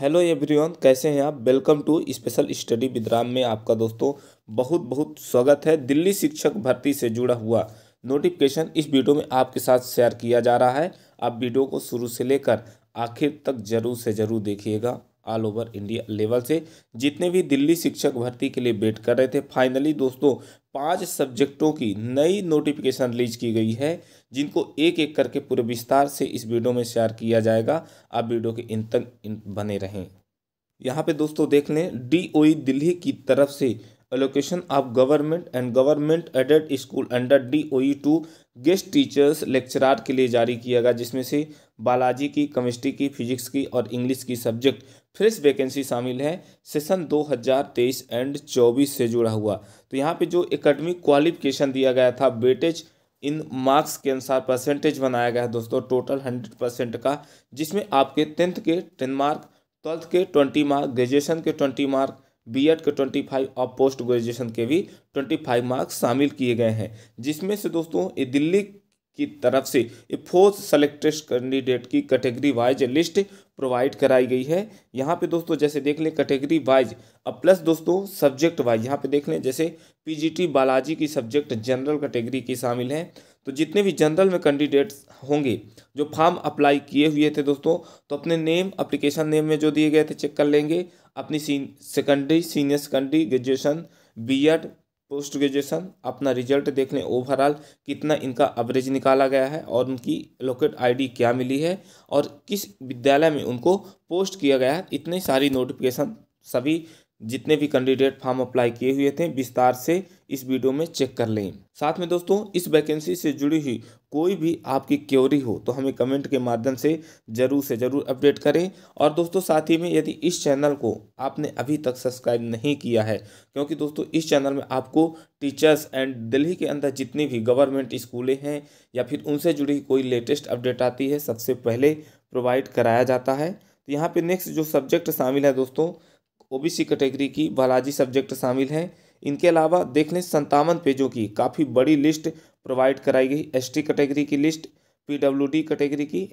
hello everyone कैसे हैं आप वेलकम टू स्पेशल स्टडी विद्राम में आपका दोस्तों बहुत बहुत स्वागत है दिल्ली शिक्षक भर्ती से जुड़ा हुआ नोटिफिकेशन इस वीडियो में आपके साथ शेयर किया जा रहा है आप वीडियो को शुरू से लेकर आखिर तक जरूर से जरूर देखिएगा ऑल ओवर इंडिया लेवल से जितने भी दिल्ली शिक्षक भर्ती के लिए वेट कर रहे थे फाइनली दोस्तों पांच सब्जेक्टों की नई नोटिफिकेशन रिलीज की गई है जिनको एक एक करके पूरे विस्तार से इस वीडियो में शेयर किया जाएगा आप वीडियो के इन तक बने रहें यहाँ पे दोस्तों देख लें डी e दिल्ली की तरफ से allocation of government and government aided school under D O two guest teachers lecturer के लिए जारी किया गया जिसमें से बालाजी की केमिस्ट्री की फिजिक्स की और इंग्लिश की सब्जेक्ट फ्रेश वैकेंसी शामिल है सेशन 2023 एंड 24 से जुड़ा हुआ तो यहाँ पे जो एकेडमिक क्वालिफिकेशन दिया गया था बेटेज इन मार्क्स के अनुसार परसेंटेज बनाया गया है दोस्तों टोटल हंड्रेड परसेंट का जिसमें आपके टेंथ के टेन मार्क ट्वेल्थ के ट्वेंटी मार्क ग्रेजुएशन के ट्वेंटी मार्क बीएड के ट्वेंटी फाइव और पोस्ट ग्रेजुएशन के भी ट्वेंटी फाइव मार्क्स शामिल किए गए हैं जिसमें से दोस्तों ये दिल्ली की तरफ से फोर्थ सेलेक्टेड कैंडिडेट की कैटेगरी वाइज लिस्ट प्रोवाइड कराई गई है यहाँ पे दोस्तों जैसे देख लें कैटेगरी वाइज अब प्लस दोस्तों सब्जेक्ट वाइज यहाँ पे देख लें जैसे पीजीटी बालाजी की सब्जेक्ट जनरल कैटेगरी की शामिल है तो जितने भी जनरल में कैंडिडेट्स होंगे जो फॉर्म अप्लाई किए हुए थे दोस्तों तो अपने नेम अप्लीकेशन नेम में जो दिए गए थे चेक कर लेंगे अपनी secondary senior secondary graduation B Ed post graduation अपना रिजल्ट देख लें ओवरऑल कितना इनका एवरेज निकाला गया है और उनकी लोकेट आईडी क्या मिली है और किस विद्यालय में उनको पोस्ट किया गया है इतने सारी नोटिफिकेशन सभी जितने भी कैंडिडेट फॉर्म अप्लाई किए हुए थे विस्तार से इस वीडियो में चेक कर लें साथ में दोस्तों इस वैकेंसी से जुड़ी हुई कोई भी आपकी क्योरी हो तो हमें कमेंट के माध्यम से ज़रूर से ज़रूर अपडेट करें और दोस्तों साथ ही में यदि इस चैनल को आपने अभी तक सब्सक्राइब नहीं किया है क्योंकि दोस्तों इस चैनल में आपको टीचर्स एंड दिल्ली के अंदर जितनी भी गवर्नमेंट स्कूलें हैं या फिर उनसे जुड़ी कोई लेटेस्ट अपडेट आती है सबसे पहले प्रोवाइड कराया जाता है तो यहाँ पर नेक्स्ट जो सब्जेक्ट शामिल है दोस्तों ओबीसी कैटेगरी की बालाजी सब्जेक्ट शामिल हैं इनके अलावा देख लें संतावन पेजों की काफ़ी बड़ी लिस्ट प्रोवाइड कराई गई एस कैटेगरी की लिस्ट पी कैटेगरी की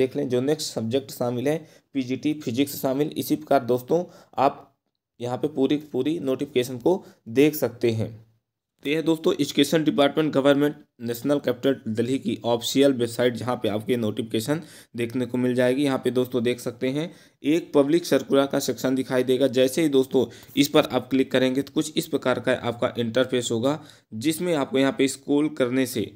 देख लें जो नेक्स्ट सब्जेक्ट शामिल हैं पी फिजिक्स शामिल इसी प्रकार दोस्तों आप यहाँ पे पूरी पूरी नोटिफिकेशन को देख सकते हैं तो यह दोस्तों education department government national capital Delhi की ऑफिशियल वेबसाइट जहां पे आपके नोटिफिकेशन देखने को मिल जाएगी यहां पे दोस्तों देख सकते हैं एक पब्लिक सर्कुलर का सेक्शन दिखाई देगा जैसे ही दोस्तों इस पर आप क्लिक करेंगे तो कुछ इस प्रकार का आपका इंटरफेस होगा जिसमें आपको यहाँ पर स्कूल करने से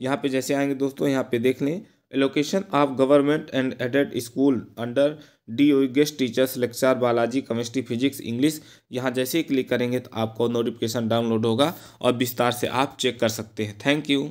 यहाँ पर जैसे आएंगे दोस्तों यहाँ पर देख लें allocation of government and aided school under D O guest teachers lecture biology chemistry physics English यहाँ जैसे ही क्लिक करेंगे तो आपको नोटिफिकेशन डाउनलोड होगा और विस्तार से आप चेक कर सकते हैं थैंक यू